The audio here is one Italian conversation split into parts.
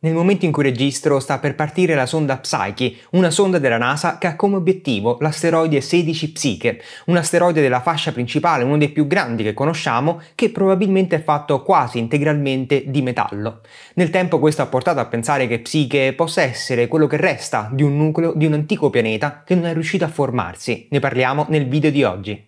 Nel momento in cui registro sta per partire la sonda Psyche, una sonda della NASA che ha come obiettivo l'asteroide 16 Psyche, un asteroide della fascia principale, uno dei più grandi che conosciamo, che probabilmente è fatto quasi integralmente di metallo. Nel tempo questo ha portato a pensare che Psyche possa essere quello che resta di un nucleo di un antico pianeta che non è riuscito a formarsi. Ne parliamo nel video di oggi.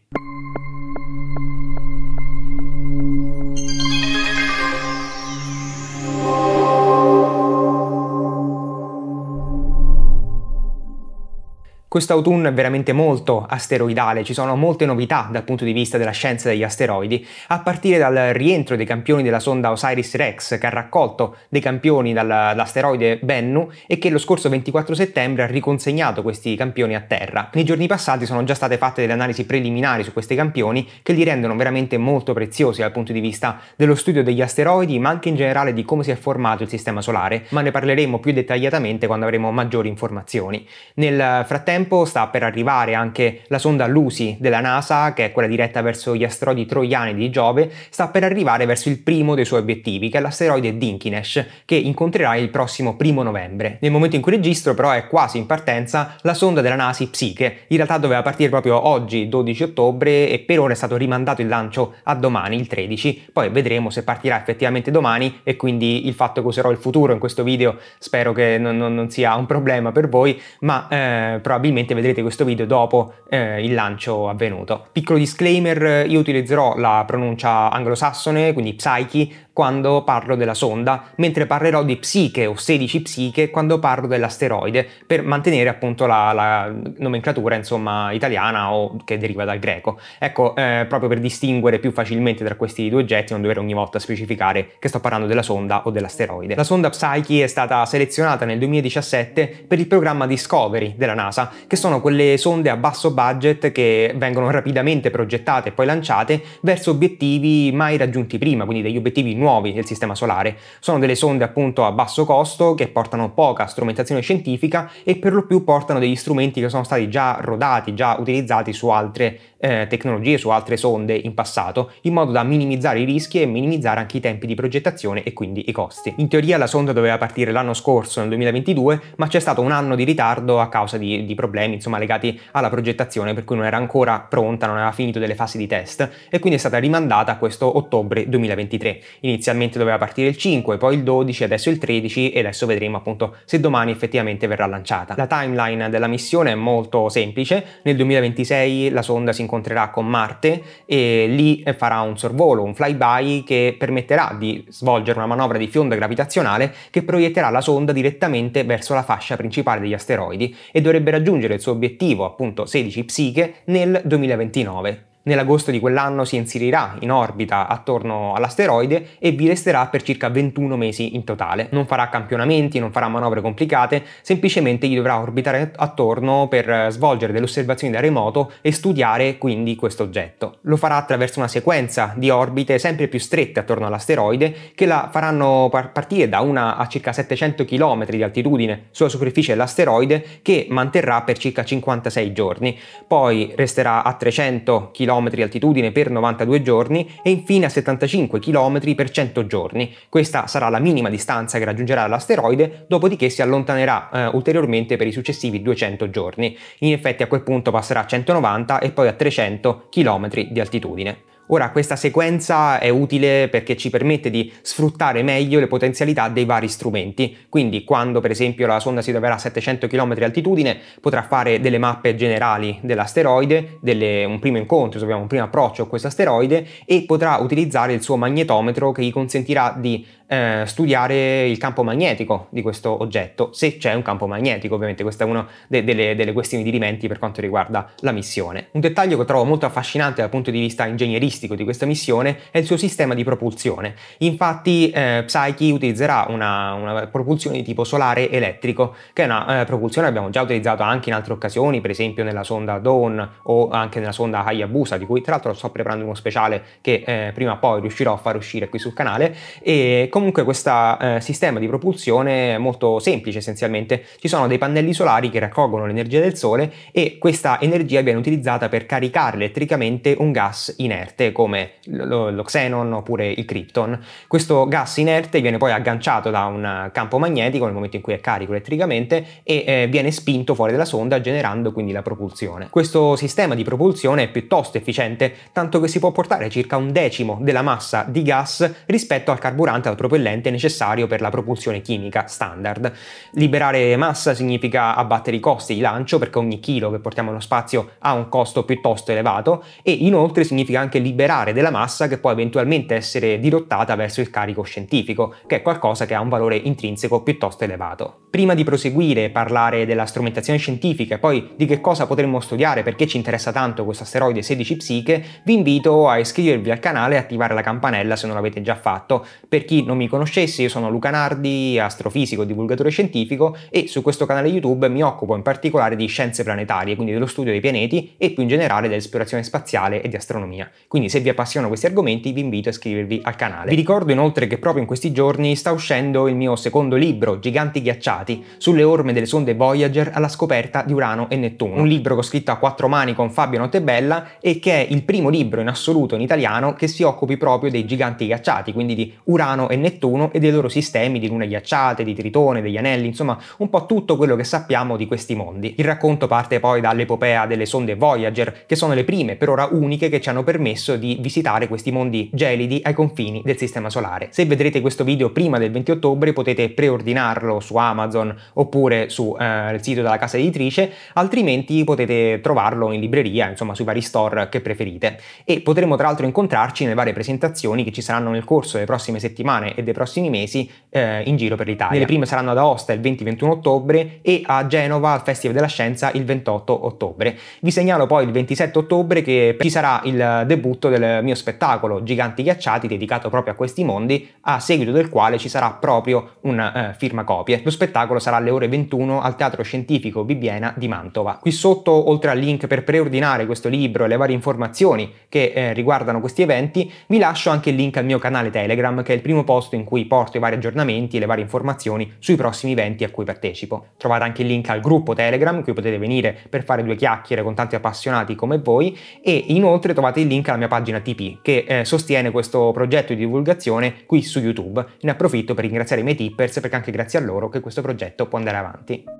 Quest'autunno è veramente molto asteroidale, ci sono molte novità dal punto di vista della scienza degli asteroidi, a partire dal rientro dei campioni della sonda Osiris-Rex che ha raccolto dei campioni dall'asteroide Bennu e che lo scorso 24 settembre ha riconsegnato questi campioni a terra. Nei giorni passati sono già state fatte delle analisi preliminari su questi campioni che li rendono veramente molto preziosi dal punto di vista dello studio degli asteroidi, ma anche in generale di come si è formato il sistema solare, ma ne parleremo più dettagliatamente quando avremo maggiori informazioni. Nel frattempo tempo sta per arrivare anche la sonda Lucy della NASA, che è quella diretta verso gli asteroidi troiani di Giove, sta per arrivare verso il primo dei suoi obiettivi, che è l'asteroide Dinkinesh, che incontrerà il prossimo primo novembre. Nel momento in cui registro però è quasi in partenza la sonda della NASA Psyche, in realtà doveva partire proprio oggi 12 ottobre e per ora è stato rimandato il lancio a domani il 13, poi vedremo se partirà effettivamente domani e quindi il fatto che userò il futuro in questo video spero che non, non, non sia un problema per voi, ma eh, probabilmente probabilmente vedrete questo video dopo eh, il lancio avvenuto. Piccolo disclaimer, io utilizzerò la pronuncia anglosassone, quindi Psyche, quando parlo della sonda, mentre parlerò di psiche o 16 psiche quando parlo dell'asteroide, per mantenere appunto la, la nomenclatura insomma italiana o che deriva dal greco. Ecco, eh, proprio per distinguere più facilmente tra questi due oggetti, non dover ogni volta specificare che sto parlando della sonda o dell'asteroide. La sonda Psyche è stata selezionata nel 2017 per il programma Discovery della NASA, che sono quelle sonde a basso budget che vengono rapidamente progettate e poi lanciate verso obiettivi mai raggiunti prima, quindi degli obiettivi nuovi del sistema solare. Sono delle sonde appunto a basso costo che portano poca strumentazione scientifica e per lo più portano degli strumenti che sono stati già rodati, già utilizzati su altre eh, tecnologie su altre sonde in passato, in modo da minimizzare i rischi e minimizzare anche i tempi di progettazione e quindi i costi. In teoria la sonda doveva partire l'anno scorso, nel 2022, ma c'è stato un anno di ritardo a causa di, di problemi insomma, legati alla progettazione, per cui non era ancora pronta, non aveva finito delle fasi di test e quindi è stata rimandata a questo ottobre 2023. Inizialmente doveva partire il 5, poi il 12, adesso il 13 e adesso vedremo appunto se domani effettivamente verrà lanciata. La timeline della missione è molto semplice, nel 2026 la sonda si incontrerà con Marte e lì farà un sorvolo, un flyby che permetterà di svolgere una manovra di fionda gravitazionale che proietterà la sonda direttamente verso la fascia principale degli asteroidi e dovrebbe raggiungere il suo obiettivo, appunto 16 Psiche, nel 2029. Nell'agosto di quell'anno si inserirà in orbita attorno all'asteroide e vi resterà per circa 21 mesi in totale. Non farà campionamenti, non farà manovre complicate, semplicemente gli dovrà orbitare attorno per eh, svolgere delle osservazioni da remoto e studiare quindi questo oggetto. Lo farà attraverso una sequenza di orbite sempre più strette attorno all'asteroide che la faranno par- partire da una a circa 700 km di altitudine sulla superficie dell'asteroide che manterrà per circa 56 giorni, poi resterà a 300 km km altitudine per 92 giorni e infine a 75 km per 100 giorni. Questa sarà la minima distanza che raggiungerà l'asteroide, dopodiché si allontanerà eh, ulteriormente per i successivi 200 giorni. In effetti a quel punto passerà a 190 e poi a 300 km di altitudine. Ora questa sequenza è utile perché ci permette di sfruttare meglio le potenzialità dei vari strumenti, quindi quando per esempio la sonda si troverà a 700 km di altitudine potrà fare delle mappe generali dell'asteroide, delle, un primo incontro, un primo approccio a questo asteroide e potrà utilizzare il suo magnetometro che gli consentirà di eh, studiare il campo magnetico di questo oggetto, se c'è un campo magnetico, ovviamente questa è una de- delle, delle, questioni di rimenti per quanto riguarda la missione. Un dettaglio che trovo molto affascinante dal punto di vista ingegneristico di questa missione è il suo sistema di propulsione. Infatti eh, Psyche utilizzerà una, una, propulsione di tipo solare elettrico, che è una eh, propulsione che abbiamo già utilizzato anche in altre occasioni, per esempio nella sonda Dawn o anche nella sonda Hayabusa, di cui tra l'altro sto preparando uno speciale che eh, prima o poi riuscirò a far uscire qui sul canale, e com- comunque questo eh, sistema di propulsione è molto semplice essenzialmente. Ci sono dei pannelli solari che raccolgono l'energia del sole e questa energia viene utilizzata per caricare elettricamente un gas inerte come lo, lo xenon oppure il krypton. Questo gas inerte viene poi agganciato da un campo magnetico nel momento in cui è carico elettricamente e eh, viene spinto fuori dalla sonda generando quindi la propulsione. Questo sistema di propulsione è piuttosto efficiente, tanto che si può portare circa un decimo della massa di gas rispetto al carburante al propulsore propellente necessario per la propulsione chimica standard. Liberare massa significa abbattere i costi di lancio perché ogni chilo che portiamo allo spazio ha un costo piuttosto elevato e inoltre significa anche liberare della massa che può eventualmente essere dirottata verso il carico scientifico, che è qualcosa che ha un valore intrinseco piuttosto elevato. Prima di proseguire e parlare della strumentazione scientifica e poi di che cosa potremmo studiare perché ci interessa tanto questo asteroide 16 Psiche, vi invito a iscrivervi al canale e attivare la campanella se non l'avete già fatto. Per chi non mi conoscessi, io sono Luca Nardi, astrofisico, divulgatore scientifico e su questo canale YouTube mi occupo in particolare di scienze planetarie, quindi dello studio dei pianeti e più in generale dell'esplorazione spaziale e di astronomia. Quindi se vi appassionano questi argomenti vi invito a iscrivervi al canale. Vi ricordo inoltre che proprio in questi giorni sta uscendo il mio secondo libro, Giganti ghiacciati, sulle orme delle sonde Voyager alla scoperta di Urano e Nettuno. Un libro che ho scritto a quattro mani con Fabio Nottebella e che è il primo libro in assoluto in italiano che si occupi proprio dei giganti ghiacciati, quindi di Urano e Nettuno Nettuno e dei loro sistemi di lune ghiacciate, di Tritone, degli anelli, insomma un po' tutto quello che sappiamo di questi mondi. Il racconto parte poi dall'epopea delle sonde Voyager, che sono le prime, per ora uniche, che ci hanno permesso di visitare questi mondi gelidi ai confini del Sistema Solare. Se vedrete questo video prima del 20 ottobre potete preordinarlo su Amazon oppure sul eh, sito della casa editrice, altrimenti potete trovarlo in libreria, insomma sui vari store che preferite. E potremo tra l'altro incontrarci nelle varie presentazioni che ci saranno nel corso delle prossime settimane anche dei prossimi mesi eh, in giro per l'Italia. Le prime saranno ad Aosta il 20-21 ottobre e a Genova al Festival della Scienza il 28 ottobre. Vi segnalo poi il 27 ottobre che ci sarà il debutto del mio spettacolo Giganti Ghiacciati dedicato proprio a questi mondi, a seguito del quale ci sarà proprio una eh, firma copie. Lo spettacolo sarà alle ore 21 al Teatro Scientifico Bibbiena di Mantova. Qui sotto, oltre al link per preordinare questo libro e le varie informazioni che eh, riguardano questi eventi, vi lascio anche il link al mio canale Telegram che è il primo post post in cui porto i vari aggiornamenti e le varie informazioni sui prossimi eventi a cui partecipo. Trovate anche il link al gruppo Telegram in cui potete venire per fare due chiacchiere con tanti appassionati come voi e inoltre trovate il link alla mia pagina TP che eh, sostiene questo progetto di divulgazione qui su YouTube. Ne approfitto per ringraziare i miei tippers perché anche grazie a loro che questo progetto può andare avanti.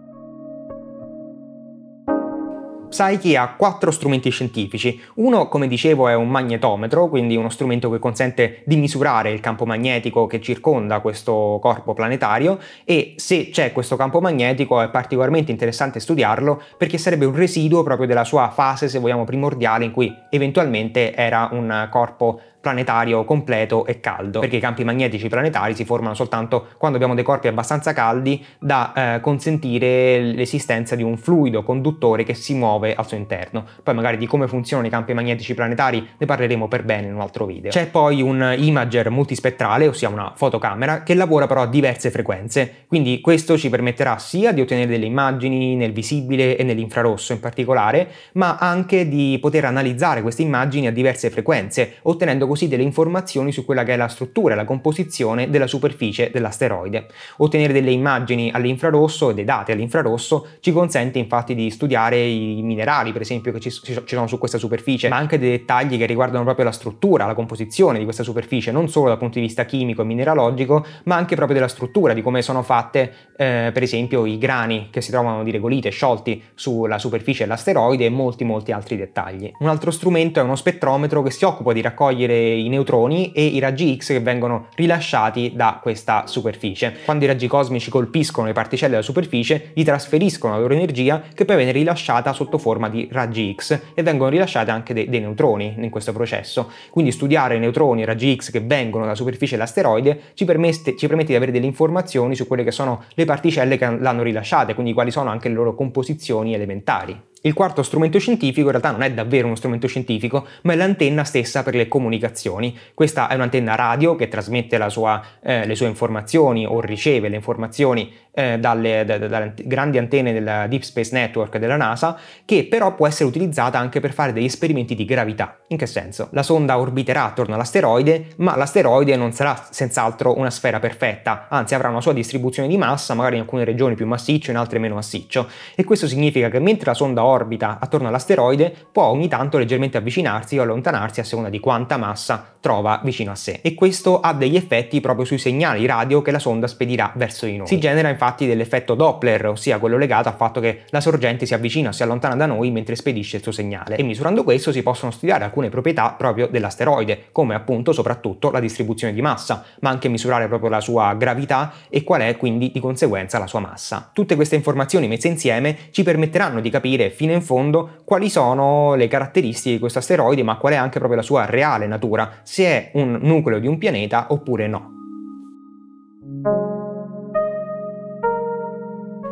Psyche ha quattro strumenti scientifici. Uno, come dicevo, è un magnetometro, quindi uno strumento che consente di misurare il campo magnetico che circonda questo corpo planetario e se c'è questo campo magnetico è particolarmente interessante studiarlo perché sarebbe un residuo proprio della sua fase, se vogliamo, primordiale in cui eventualmente era un corpo planetario completo e caldo, perché i campi magnetici planetari si formano soltanto quando abbiamo dei corpi abbastanza caldi da eh, consentire l'esistenza di un fluido conduttore che si muove al suo interno. Poi magari di come funzionano i campi magnetici planetari ne parleremo per bene in un altro video. C'è poi un imager multispettrale, ossia una fotocamera, che lavora però a diverse frequenze, quindi questo ci permetterà sia di ottenere delle immagini nel visibile e nell'infrarosso in particolare, ma anche di poter analizzare queste immagini a diverse frequenze, ottenendo così delle informazioni su quella che è la struttura e la composizione della superficie dell'asteroide. Ottenere delle immagini all'infrarosso e dei dati all'infrarosso ci consente infatti di studiare i minerali, per esempio, che ci, sono su questa superficie, ma anche dei dettagli che riguardano proprio la struttura, la composizione di questa superficie, non solo dal punto di vista chimico e mineralogico, ma anche proprio della struttura, di come sono fatte, eh, per esempio, i grani che si trovano di regolite sciolti sulla superficie dell'asteroide e molti molti altri dettagli. Un altro strumento è uno spettrometro che si occupa di raccogliere i neutroni e i raggi X che vengono rilasciati da questa superficie. Quando i raggi cosmici colpiscono le particelle della superficie, gli trasferiscono la loro energia che poi viene rilasciata sotto forma di raggi X e vengono rilasciati anche dei, dei neutroni in questo processo. Quindi studiare i neutroni e i raggi X che vengono dalla superficie dell'asteroide ci permette, ci permette di avere delle informazioni su quelle che sono le particelle che l'hanno rilasciate, quindi quali sono anche le loro composizioni elementari. Il quarto strumento scientifico in realtà non è davvero uno strumento scientifico, ma è l'antenna stessa per le comunicazioni. Questa è un'antenna radio che trasmette sua, eh, le sue informazioni o riceve le informazioni eh, dalle, da, dalle, grandi antenne del Deep Space Network della NASA, che però può essere utilizzata anche per fare degli esperimenti di gravità. In che senso? La sonda orbiterà attorno all'asteroide, ma l'asteroide non sarà senz'altro una sfera perfetta, anzi avrà una sua distribuzione di massa, magari in alcune regioni più massiccio, in altre meno massiccio. E questo significa che mentre la sonda orbita attorno all'asteroide, può ogni tanto leggermente avvicinarsi o allontanarsi a seconda di quanta massa trova vicino a sé. E questo ha degli effetti proprio sui segnali radio che la sonda spedirà verso di noi. Si genera infatti dell'effetto Doppler, ossia quello legato al fatto che la sorgente si avvicina o si allontana da noi mentre spedisce il suo segnale. E misurando questo si possono studiare alcune proprietà proprio dell'asteroide, come appunto soprattutto la distribuzione di massa, ma anche misurare proprio la sua gravità e qual è quindi di conseguenza la sua massa. Tutte queste informazioni messe insieme ci permetteranno di capire fino in fondo quali sono le caratteristiche di questo asteroide, ma qual è anche proprio la sua reale natura, se è un nucleo di un pianeta oppure no.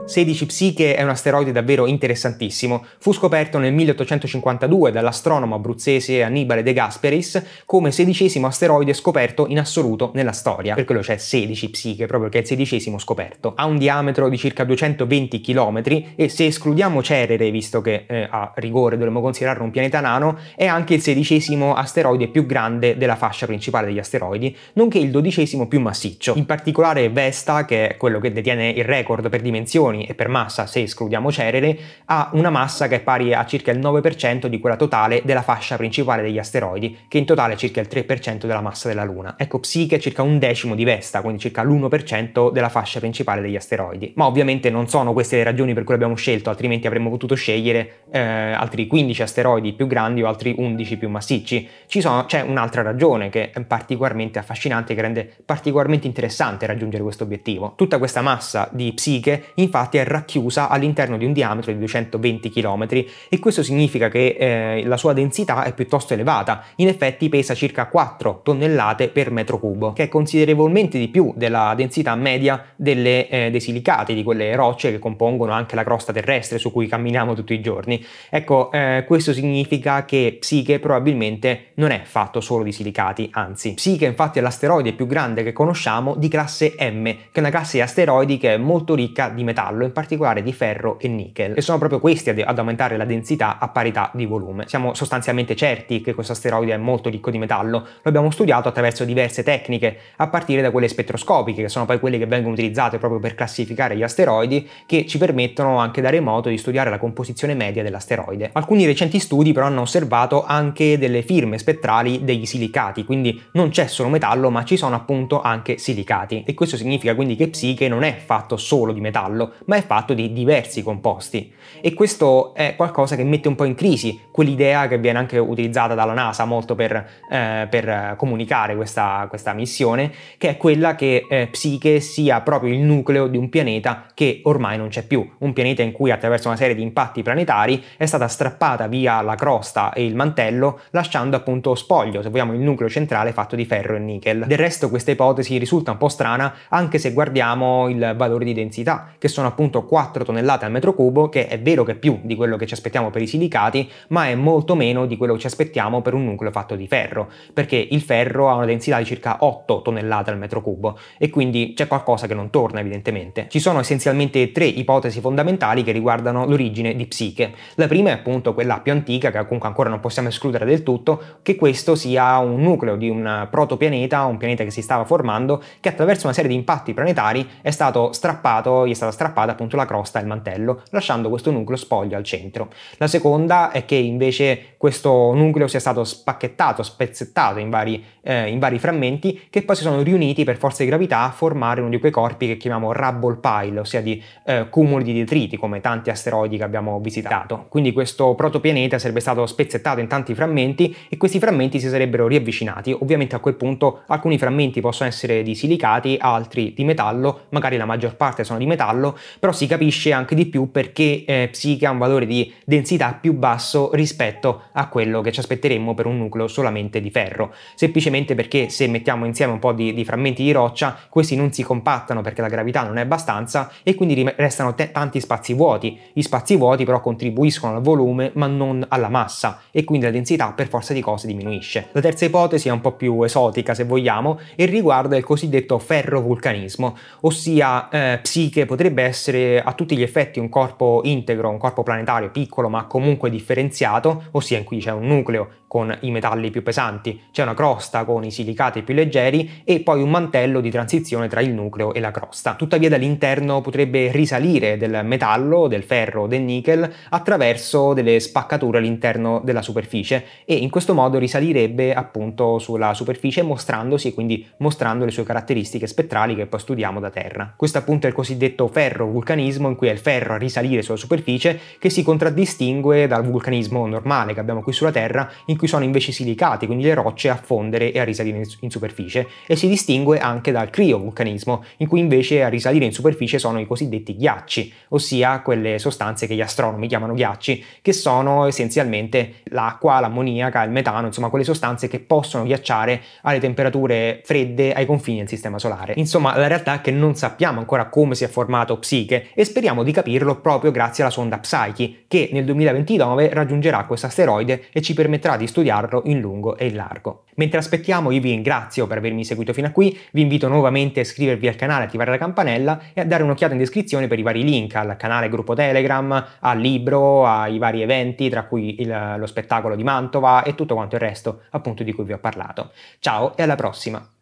16 Psiche è un asteroide davvero interessantissimo. Fu scoperto nel 1852 dall'astronomo abruzzese Annibale De Gasperis come sedicesimo asteroide scoperto in assoluto nella storia. Per quello c'è 16 Psiche, proprio perché è il sedicesimo scoperto. Ha un diametro di circa 220 km e se escludiamo Cerere, visto che eh, a rigore dovremmo considerarlo un pianeta nano, è anche il sedicesimo asteroide più grande della fascia principale degli asteroidi, nonché il dodicesimo più massiccio. In particolare Vesta, che è quello che detiene il record per dimensioni, grammi e per massa, se escludiamo Cerere, ha una massa che è pari a circa il 9% di quella totale della fascia principale degli asteroidi, che in totale è circa il 3% della massa della Luna. Ecco, Psiche è circa un decimo di Vesta, quindi circa l'1% della fascia principale degli asteroidi. Ma ovviamente non sono queste le ragioni per cui abbiamo scelto, altrimenti avremmo potuto scegliere eh, altri 15 asteroidi più grandi o altri 11 più massicci. Sono, c'è un'altra ragione che è particolarmente affascinante, che rende particolarmente interessante raggiungere questo obiettivo. Tutta questa massa di psiche infatti infatti è racchiusa all'interno di un diametro di 220 km e questo significa che eh, la sua densità è piuttosto elevata, in effetti pesa circa 4 tonnellate per metro cubo, che è considerevolmente di più della densità media delle, eh, dei silicati, di quelle rocce che compongono anche la crosta terrestre su cui camminiamo tutti i giorni. Ecco, eh, questo significa che Psiche probabilmente non è fatto solo di silicati, anzi. Psiche infatti è l'asteroide più grande che conosciamo di classe M, che è una classe di asteroidi che è molto ricca di metallo metallo, in particolare di ferro e nickel, e sono proprio questi ad aumentare la densità a parità di volume. Siamo sostanzialmente certi che questo asteroide è molto ricco di metallo, lo abbiamo studiato attraverso diverse tecniche, a partire da quelle spettroscopiche, che sono poi quelle che vengono utilizzate proprio per classificare gli asteroidi, che ci permettono anche da remoto di studiare la composizione media dell'asteroide. Alcuni recenti studi però hanno osservato anche delle firme spettrali degli silicati, quindi non c'è solo metallo ma ci sono appunto anche silicati. E questo significa quindi che Psiche non è fatto solo di metallo, ma è fatto di diversi composti. E questo è qualcosa che mette un po' in crisi quell'idea che viene anche utilizzata dalla NASA molto per, eh, per comunicare questa, questa, missione, che è quella che eh, Psiche sia proprio il nucleo di un pianeta che ormai non c'è più, un pianeta in cui attraverso una serie di impatti planetari è stata strappata via la crosta e il mantello, lasciando appunto spoglio, se vogliamo, il nucleo centrale fatto di ferro e nickel. Del resto questa ipotesi risulta un po' strana anche se guardiamo il valore di densità, che sono sono appunto 4 tonnellate al metro cubo, che è vero che è più di quello che ci aspettiamo per i silicati, ma è molto meno di quello che ci aspettiamo per un nucleo fatto di ferro, perché il ferro ha una densità di circa 8 tonnellate al metro cubo e quindi c'è qualcosa che non torna evidentemente. Ci sono essenzialmente tre ipotesi fondamentali che riguardano l'origine di Psiche. La prima è appunto quella più antica, che comunque ancora non possiamo escludere del tutto, che questo sia un nucleo di un protopianeta, un pianeta che si stava formando, che attraverso una serie di impatti planetari è stato strappato, gli è stata strappata strappata appunto la crosta e il mantello, lasciando questo nucleo spoglio al centro. La seconda è che invece questo nucleo sia stato spacchettato, spezzettato in vari, eh, in vari frammenti che poi si sono riuniti per forza di gravità a formare uno di quei corpi che chiamiamo rubble pile, ossia di eh, cumuli di detriti come tanti asteroidi che abbiamo visitato. Quindi questo protopianeta sarebbe stato spezzettato in tanti frammenti e questi frammenti si sarebbero riavvicinati. Ovviamente a quel punto alcuni frammenti possono essere di silicati, altri di metallo, magari la maggior parte sono di metallo però si capisce anche di più perché eh, Psiche ha un valore di densità più basso rispetto a quello che ci aspetteremmo per un nucleo solamente di ferro, semplicemente perché se mettiamo insieme un po' di, di frammenti di roccia, questi non si compattano perché la gravità non è abbastanza e quindi restano te- tanti spazi vuoti. Gli spazi vuoti però contribuiscono al volume ma non alla massa e quindi la densità per forza di cose diminuisce. La terza ipotesi è un po' più esotica se vogliamo e riguarda il cosiddetto ferrovulcanismo, ossia eh, Psiche potrebbe essere essere a tutti gli effetti un corpo integro, un corpo planetario piccolo ma comunque differenziato, ossia in cui c'è un nucleo con i metalli più pesanti, c'è una crosta con i silicati più leggeri e poi un mantello di transizione tra il nucleo e la crosta. Tuttavia dall'interno potrebbe risalire del metallo, del ferro, o del nickel attraverso delle spaccature all'interno della superficie e in questo modo risalirebbe appunto sulla superficie mostrandosi e quindi mostrando le sue caratteristiche spettrali che poi studiamo da terra. Questo appunto è il cosiddetto ferro vulcanismo in cui è il ferro a risalire sulla superficie che si contraddistingue dal vulcanismo normale che abbiamo qui sulla Terra in cui sono invece silicati, quindi le rocce a fondere e a risalire in superficie, e si distingue anche dal criovulcanismo, in cui invece a risalire in superficie sono i cosiddetti ghiacci, ossia quelle sostanze che gli astronomi chiamano ghiacci, che sono essenzialmente l'acqua, l'ammoniaca, il metano, insomma quelle sostanze che possono ghiacciare alle temperature fredde ai confini del sistema solare. Insomma, la realtà è che non sappiamo ancora come si è formato Psiche e speriamo di capirlo proprio grazie alla sonda Psyche, che nel 2029 raggiungerà questo asteroide e ci permetterà di studiarlo in lungo e in largo. Mentre aspettiamo io vi ringrazio per avermi seguito fino a qui, vi invito nuovamente a iscrivervi al canale, attivare la campanella e a dare un'occhiata in descrizione per i vari link al canale gruppo Telegram, al libro, ai vari eventi tra cui il, lo spettacolo di Mantova e tutto quanto il resto appunto di cui vi ho parlato. Ciao e alla prossima!